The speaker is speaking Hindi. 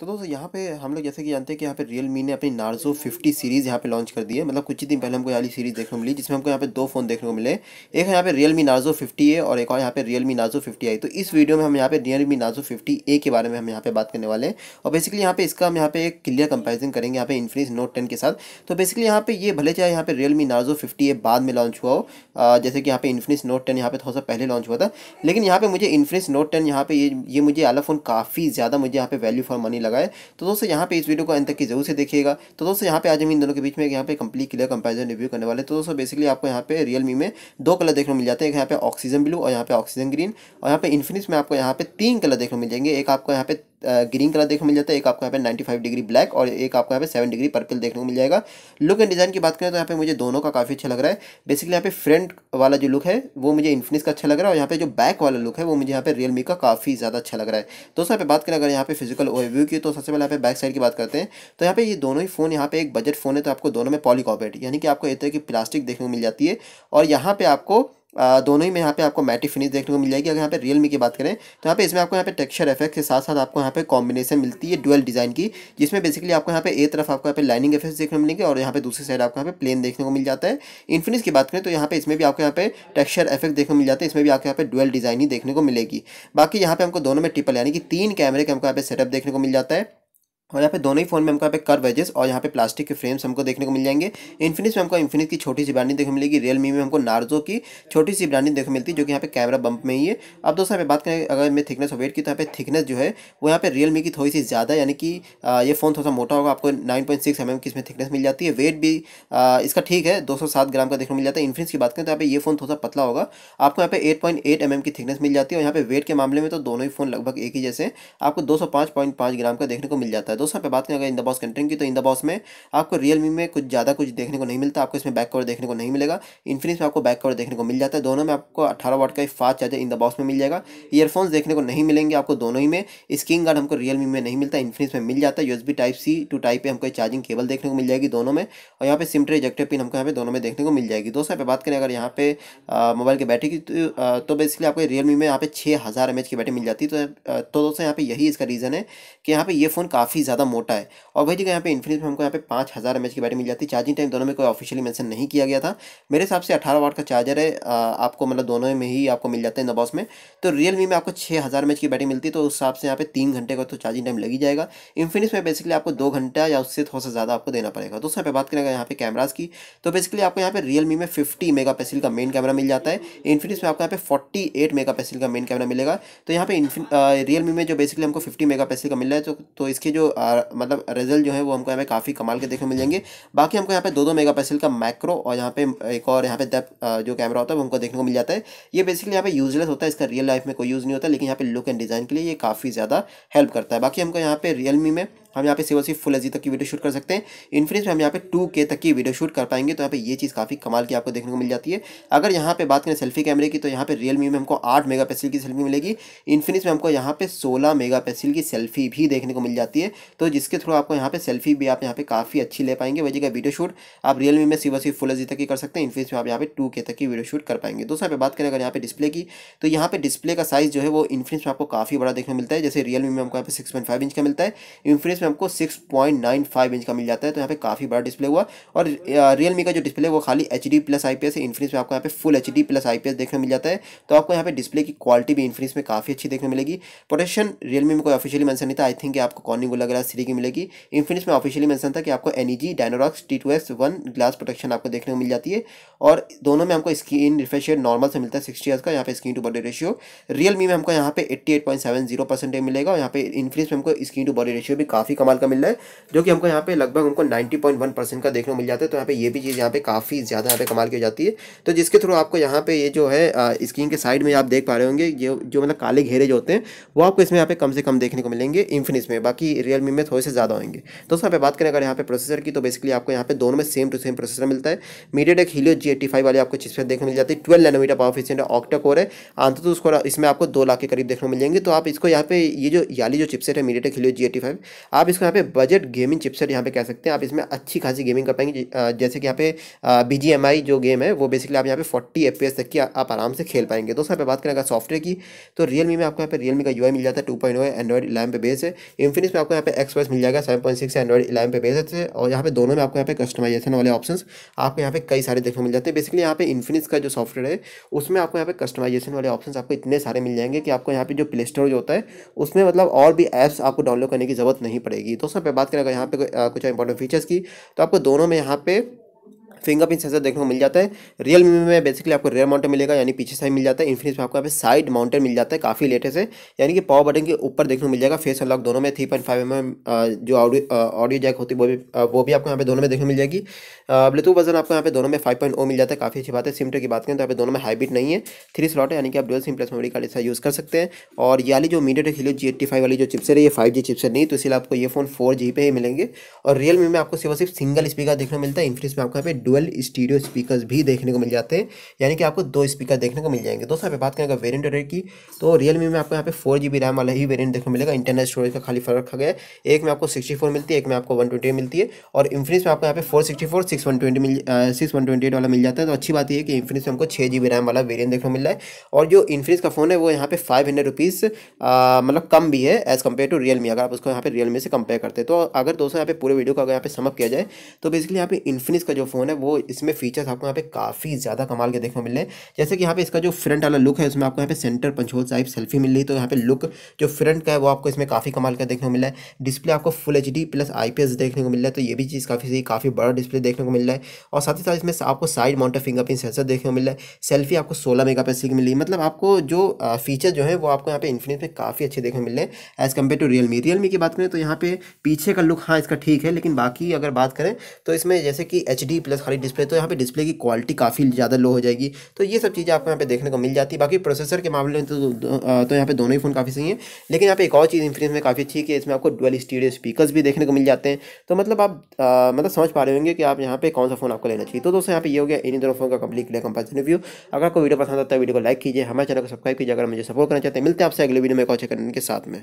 तो दोस्तों यहाँ पे हम लोग जैसे कि जानते हैं कि यहाँ पे रियल मी ने अपनी नार्जो 50 सीरीज़ यहाँ पे लॉन्च कर दी है मतलब कुछ ही दिन पहले हमको यहाँ सीरीज़ देखने को मिली जिसमें हमको यहाँ पे दो फ़ोन देखने को मिले एक है यहाँ पे रियल मी नार्जो 50 ए और एक और यहाँ पे रियल मी नार्जो 50 आई तो इस वीडियो में हम यहाँ पे Realme Narzo fifty A के बारे में हम यहाँ पे बात करने वाले हैं और बेसिकली यहाँ पे इसका हम यहाँ पे एक क्लियर कंपेरिजन करेंगे यहाँ पे इन्फ्रीज नोट टेन के साथ तो बेसिकली यहाँ पे ये भले चाहे यहाँ पे Realme Narzo fifty A बाद में लॉन्च हुआ हो जैसे कि यहाँ पे इन्फिनिक्स नोट टेन यहाँ पे थोड़ा सा पहले लॉन्च हुआ था लेकिन यहाँ पे मुझे इन्फिनिक्स नोट टेन यहाँ पे ये मुझे आला फ़ोन काफ़ी ज़्यादा मुझे यहाँ पे वैल्यू फॉर मनी लगाए तो दोस्तों यहाँ पे इस वीडियो को अंत तक की जरूर से देखिएगा तो दोस्तों यहाँ पे आज हम इन दोनों के बीच में यहाँ पे कंप्लीट क्लियर कंपेरिजन रिव्यू करने वाले तो दोस्तों बेसिकली आपको यहाँ पे रियल में दो कलर देखने को मिल जाते हैं यहाँ पे ऑक्सीजन ब्लू और यहाँ पे ऑक्सीजन ग्रीन और यहाँ पे इन्फिनिक्स में आपको यहाँ पे तीन कलर देखने को मिल जाएंगे एक आपको यहाँ पे ग्रीन कलर देखने को मिल जाता है एक आपको यहाँ पे 95 डिग्री ब्लैक और एक आपको यहाँ पे 7 डिग्री पर्पल देखने को मिल जाएगा लुक एंड डिज़ाइन की बात करें तो यहाँ पे मुझे दोनों का काफ़ी अच्छा लग रहा है बेसिकली यहाँ पे फ्रंट वाला जो लुक है वो मुझे इन्फिनिक्स का अच्छा लग रहा है और यहाँ पे जो बैक वाला लुक है वो मुझे यहाँ पे रियलमी का काफ़ी ज़्यादा अच्छा लग रहा है दोस्तों यहाँ पे बात करें अगर यहाँ पे फिजिकल ओवरव्यू की तो सबसे पहले यहाँ पे बैक साइड की बात करते हैं तो यहाँ पे ये दोनों ही फ़ोन यहाँ पे एक बजट फ़ोन है तो आपको दोनों में पॉलीकॉपेट यानी कि आपको एक तरह की प्लास्टिक देखने को मिल जाती है और यहाँ पे आपको दोनों ही में यहाँ पे आपको मैटिक फिनिश देखने को मिल जाएगी अगर यहाँ पे रियल मी की बात करें तो यहाँ पे इसमें आपको यहाँ पे टेक्सचर इफेक्ट के साथ साथ आपको यहाँ पे कॉम्बिनेशन मिलती है डुअल डिज़ाइन की जिसमें बेसिकली आपको यहाँ पे ए तरफ आपको यहाँ पे लाइनिंग इफेक्ट देखने को मिलेंगे और यहाँ पे दूसरी साइड आपको यहाँ पे प्लेन देखने को मिल जाता है इनफिनिश की बात करें तो यहाँ पे इसमें भी आपको यहाँ पे टेक्सचर इफेक्ट देखने को मिल जाता है इसमें भी आपको यहाँ पे डुअल डिज़ाइन ही देखने को मिलेगी बाकी यहाँ पे हमको दोनों में ट्रिपल यानी कि तीन कैमरे के हमको यहाँ पे सेटअप देखने को मिल जाता है और यहाँ पे दोनों ही फोन में हमको यहाँ पे कर वेजेस और यहाँ पे प्लास्टिक के फ्रेम्स हमको देखने को मिल जाएंगे इन्फिनिक्स में हमको इन्फिनिक्स की छोटी सी ब्रांडिंग देखने को मिलेगी रियलमी में हमको नार्जो की छोटी सी ब्रांडिंग देखने को मिलती है जो कि यहाँ पे कैमरा बम्प में ही है अब दोस्तों यहाँ पर बात करें अगर मैं थिकनेस और वेट की तो यहाँ पे थिकनेस जो है वो यहाँ पे रियलमी की थोड़ी सी ज़्यादा यानी कि ये फ़ोन थोड़ा सा मोटा होगा आपको नाइन पॉइंट सिक्स एम की इसमें थिकनेस मिल जाती है वेट भी इसका ठीक है दो सौ सात ग्राम का देखने को मिल जाता है इन्फिनिक्स की बात करें तो यहाँ पे ये फ़ोन थोड़ा सा पतला होगा आपको यहाँ पे एट पॉइंट एट एम की थिकनेस मिल जाती है और यहाँ पे वेट के मामले में तो दोनों ही फ़ोन लगभग एक ही जैसे आपको दो सौ पाँच पॉइंट पाँच ग्राम का देखने को मिल जाता है है दोस्तों यहाँ पे बात करें अगर इंदा बॉस कंटेंट की तो इंदा बॉस में आपको रियलमी में कुछ ज़्यादा कुछ देखने को नहीं मिलता आपको इसमें बैक कवर देखने को नहीं मिलेगा इन्फिनिक्स में आपको बैक कवर देखने को मिल जाता है दोनों में आपको अठारह वाट का फास्ट चार्जर इंदा बॉस में मिल जाएगा ईयरफोन्स देखने को नहीं मिलेंगे आपको दोनों ही में स्क्रीन गार्ड हमको रियलमी में नहीं मिलता इन्फिनिक्स में मिल जाता है USB type C to type A हमको चार्जिंग केबल देखने को मिल जाएगी दोनों में और यहाँ पे सिम ट्रे इजेक्टर पिन हमको यहाँ पे दोनों में देखने को मिल जाएगी दोस्तों यहाँ पे बात करें अगर यहाँ पे मोबाइल की बैटरी की तो, बेसिकली तो आपको रियलमी में यहाँ पे छः हज़ार एम की बैटरी मिल जाती है तो, तो दोस्तों यहाँ पर यही इसका रीज़न है कि यहाँ पे ये फ़ोन काफ़ी ज़्यादा मोटा है और वही जगह यहाँ पे इन्फिनिक्स में हमको यहाँ पे पाँच हज़ार एम की बैटरी मिल जाती है चार्जिंग टाइम दोनों में कोई ऑफिशियली मेंशन नहीं किया गया था मेरे हिसाब से अठारह वाट का चार्जर है आपको मतलब दोनों में ही आपको मिल जाता है नबॉस में तो रियलमी में आपको छः हज़ार की बैटरी मिलती है तो उस हिसाब से यहाँ पे तीन घंटे का तो चार्जिंग टाइम लगी जाएगा इन्फिनिक्स में बेसिकली आपको दो घंटा या उससे थोड़ा सा ज़्यादा आपको देना पड़ेगा दोस्तों यहाँ पर बात करेंगे यहाँ पे कैमराज की तो बेसिकली आपको यहाँ पे रियल में फिफ्टी मेगा का मेन कैमरा मिल जाता है इन्फिनिक्स में आपको यहाँ पे फोर्टी एट मेगा का मेन कैमरा मिलेगा तो यहाँ पे रियलमी में जो बेसिकली हमको फिफ्टी मेगा का मिल रहा है तो, तो इसके जो मतलब रिजल्ट जो है वो हमको यहाँ पे काफ़ी कमाल के देखने मिल जाएंगे बाकी हमको यहाँ पे दो दो मेगा का मैक्रो और यहाँ पे एक और यहाँ पे डेप जो कैमरा होता है वो हमको देखने को मिल जाता है ये बेसिकली यहाँ पे यूजलेस होता है इसका रियल लाइफ में कोई यूज़ नहीं होता लेकिन यहाँ पे लुक एंड डिज़ाइन के लिए ये काफ़ी ज़्यादा हेल्प करता है बाकी हमको यहाँ पे रियलमी में हम यहाँ पे सिर्फ सिर्फ फुल एच तक की वीडियो शूट कर सकते हैं इन्फिनिक्स में हम यहाँ पे टू के तक की वीडियो शूट कर पाएंगे तो यहाँ पे ये चीज़ काफ़ी कमाल की आपको देखने को मिल जाती है अगर यहाँ पे बात करें सेल्फी कैमरे की तो यहाँ पे रियलमी में हमको आठ मेगा की सेल्फी मिलेगी इन्फिनिक्स में हमको यहाँ पे सोलह मेगा की सेल्फी भी देखने को मिल जाती है तो जिसके थ्रू आपको यहाँ पे सेल्फी भी आप यहाँ पे काफ़ी अच्छी ले पाएंगे वही जगह वीडियो शूट आप रियलमी में सिर्फ सिर्फ फुल एच तक की कर सकते हैं इन्फिनिक्स में आप यहाँ पे टू के तक की वीडियो शूट कर पाएंगे दोस्तों यहाँ बात करें अगर यहाँ पे डिस्प्ले की तो यहाँ पे डिस्प्ले का साइज़ जो है वो इन्फिनिक्स में आपको काफ़ी बड़ा देखने मिलता है जैसे रियलमी में हमको यहाँ पे सिक्स इंच का मिलता है इन्फिनिक्स में हमको 6.95 इंच का मिल जाता है तो यहाँ पे काफ़ी बड़ा डिस्प्ले हुआ और रियल का जो डिस्प्ले वो खाली H D plus I P S है में आपको यहाँ पे full H D plus I P S देखने मिल जाता है तो आपको यहाँ पे डिस्प्ले की क्वालिटी भी इन्फ्रिस में काफ़ी अच्छी देखने मिलेगी प्रोटेक्शन रियलमी में कोई ऑफिशियली मैंसन नहीं था आई थिंक आपको कॉर्निंग वगैरह सीरी की मिलेगी इन्फ्रिस में ऑफिशियली मैंसन था कि आपको N G Dinorex T two X one glass protection आपको देखने को मिल जाती है और दोनों में हमको स्क्रीन रिफ्रेश नॉर्मल से मिलता है सिक्सटी का यहाँ पे screen to body ratio Realme में हमको यहाँ पे eighty eight point seven zero percentage मिलेगा और यहाँ पे इन्फ्रिस में हमको स्क्रीन टू बॉडी रेशियो भी काफ़ी ही कमाल का मिल रहा है जो कि हमको यहाँ पे लगभग हमको 90.1 परसेंट का देखने को मिल जाता है तो यहाँ पे ये भी चीज़ यहाँ पे काफ़ी ज़्यादा यहाँ पे कमाल की हो जाती है तो जिसके थ्रू आपको यहाँ पे ये जो है स्क्रीन के साइड में आप देख पा रहे होंगे ये जो मतलब काले घेरे जो होते हैं वो आपको इसमें यहाँ पे कम से कम देखने को मिलेंगे इन्फिनिक्स में बाकी रियलमी में थोड़े से ज़्यादा होंगे तो यहाँ पे बात करें अगर यहाँ पे प्रोसेसर की तो बेसिकली आपको यहाँ पे दोनों में सेम टू सेम प्रोसेसर मिलता है MediaTek Helio G eighty five वाली आपको चिप्स देखने मिल जाती है twelve nanometer power efficient octa core है आंतर तो उसको इसमें आपको दो लाख के करीब देखने को मिलेंगे तो आप इसको यहाँ पे ये जो याली जो चिपसेट है MediaTek Helio G eighty five आप आप इसको यहाँ पे बजट गेमिंग चिपसेट यहाँ पे कह सकते हैं आप इसमें अच्छी खासी गेमिंग कर पाएंगे जैसे कि यहाँ पे बी जो गेम है वो बेसिकली आप यहाँ पे फोर्टी एफ तक की आप आराम से खेल पाएंगे दोस्तों यहाँ पे बात करें अगर सॉफ्टवेयर की तो रियलमी में आपको यहाँ पे रियलमी का यू मिल जाता है टू पॉइंट एंड्रॉइड इलेवन पे बेस है इन्फिनिक्स में आपको यहाँ पे एक्सप्रेस मिल जाएगा seven point six android eleven पे बेस है और यहाँ पे दोनों में आपको यहाँ पे कस्टमाइजेशन वाले ऑप्शन आपको यहाँ पे कई सारे देखने मिल जाते हैं बेसिकली यहाँ पे इन्फिनिक्स का जो सॉफ्टवेयर है उसमें आपको यहाँ पे कस्टमाइजेशन वाले ऑप्शन आपको इतने सारे मिल जाएंगे कि आपको यहाँ पे जो प्ले स्टोर जो होता है उसमें मतलब और भी ऐप्स आपको डाउनलोड करने की जरूरत नहीं पड़ेगी पड़ेगी दोस्तों पे बात करें अगर यहाँ पे कुछ इंपॉर्टेंट फीचर्स की तो आपको दोनों में यहाँ पे फिंगरप्रिंट सेंसर देखने को मिल जाता है रियल मी में बेसिकली आपको रेयर माउंटेड मिलेगा यानी पीछे साइड मिल जाता है इन्फिनिक्स में आपको यहाँ पे साइड माउंटेन मिल जाता है काफ़ी लेटेस्ट है यानी कि पावर बटन के ऊपर देखने को मिल जाएगा फेस अनलॉक दोनों में थ्री पॉइंट फाइव एम जो ऑडियो ऑडियो जैक होती है वो भी वो भी आपको यहाँ पे दोनों में देखने को मिल जाएगी ब्लूटूथ वर्जन आपको यहाँ पे दोनों में फाइव पॉइंट ओ मिल जाता है काफ़ी अच्छी बात है सिमटे की बात करें तो यहाँ पे दोनों में हाइब्रिड नहीं है थ्री स्लॉट है यानी कि आप dual SIM plus memory card इसका यूज़ कर सकते हैं और ये वाली जो मीडिया हिलो जी एट्टी फाइव वाली जो चिपसेट है ये फाइव जी चिपसेट नहीं तो इसलिए आपको ये फोन फोर जी पे ही मिलेंगे और रियल मी में आपको सिर्फ सिर्फ सिंगल स्पीकर देखने को मिलता है इन्फिनिक्स में आपको यहाँ पे ड्यूअल स्टीडियो स्पीकर्स भी देखने को मिल जाते हैं यानी कि आपको दो स्पीकर देखने को मिल जाएंगे दोस्तों यहाँ बात करें अगर वेरियंट रेट की तो रियलमी में आपको यहाँ पे फोर जी बी रैम वाला ही वेरियंट देखने को मिलेगा इंटरनल स्टोरेज का खाली फर्क रखा गया है एक में आपको सिक्सटी फोर मिलती है एक में आपको वन ट्वेंटी मिलती है और इन्फिनिक्स में आपको यहाँ पे four sixty four six one twenty मिल सिक्स वन ट्वेंटी एट वाला मिल जाता है तो अच्छी बात यह कि इन्फिनिक्स में हमको छः जी बी रैम वाला वेरियंट देखने को मिल रहा है और जो इन्फिनिक्स का फ़ोन है वो यहाँ पे फाइव हंड्रेड रुपीज़ मतलब कम भी है एज़ कम्पेयर टू रियलमी अगर आप उसको यहाँ पे रियलमी से कंपेयर करते हैं तो अगर दोस्तों यहाँ पे पूरे वीडियो को अगर यहाँ पे समअप किया जाए तो बेसिकली यहाँ पे इन्फिनिक्स का जो फ़ोन है है वो इसमें फीचर्स आपको यहाँ पे काफ़ी ज़्यादा कमाल के देखने को मिल रहे हैं जैसे कि यहाँ पे इसका जो फ्रंट वाला लुक है उसमें आपको यहाँ पे सेंटर पंचोल साइप सेल्फी मिल रही है तो यहाँ पे लुक जो फ्रंट का है वो आपको इसमें काफ़ी कमाल का देखने को मिला है डिस्प्ले आपको फुल एच प्लस आई देखने को मिल रहा है तो ये भी चीज़ काफ़ी सही काफ़ी बड़ा डिस्प्ले देखने को मिल रहा है और साथ ही साथ इसमें आपको साइड माउंटर फिंगरप्रिंट सेंसर देखने को मिल रहा है सेल्फी आपको सोलह मेगा की मिल रही मतलब आपको जो फीचर जो है वो आपको यहाँ पे इन्फिनिट में काफ़ी अच्छे देखने को मिल रहे हैं as compare to Realme Realme की बात करें तो यहाँ पे पीछे का लुक हाँ इसका ठीक है लेकिन बाकी अगर बात करें तो इसमें जैसे कि एच प्लस खाली डिस्प्ले तो यहाँ पे डिस्प्ले की क्वालिटी काफ़ी ज़्यादा लो हो जाएगी तो ये सब चीज़ें आपको यहाँ पे देखने को मिल जाती है बाकी प्रोसेसर के मामले में तो तो यहाँ पे दोनों ही फ़ोन काफ़ी सही है लेकिन यहाँ पे एक और चीज़ इन्फ्रेंस में काफ़ी अच्छी है कि इसमें आपको डुअल स्टीडियो स्पीकर्स भी देखने को मिल जाते हैं तो मतलब आप आ, मतलब समझ पा रहे होंगे कि आप यहाँ पे कौन सा फ़ोन आपको लेना चाहिए तो दोस्तों यहाँ पे ये हो गया इन दोनों फोन का कंप्लीट क्लियर कंपेरिजन रिव्यू अगर आपको वीडियो पसंद आता है तो वीडियो को लाइक कीजिए हमारे चैनल को सब्सक्राइब कीजिए अगर मुझे सपोर्ट करना चाहते हैं मिलते हैं आपसे अगले वीडियो में कॉचे करने के साथ में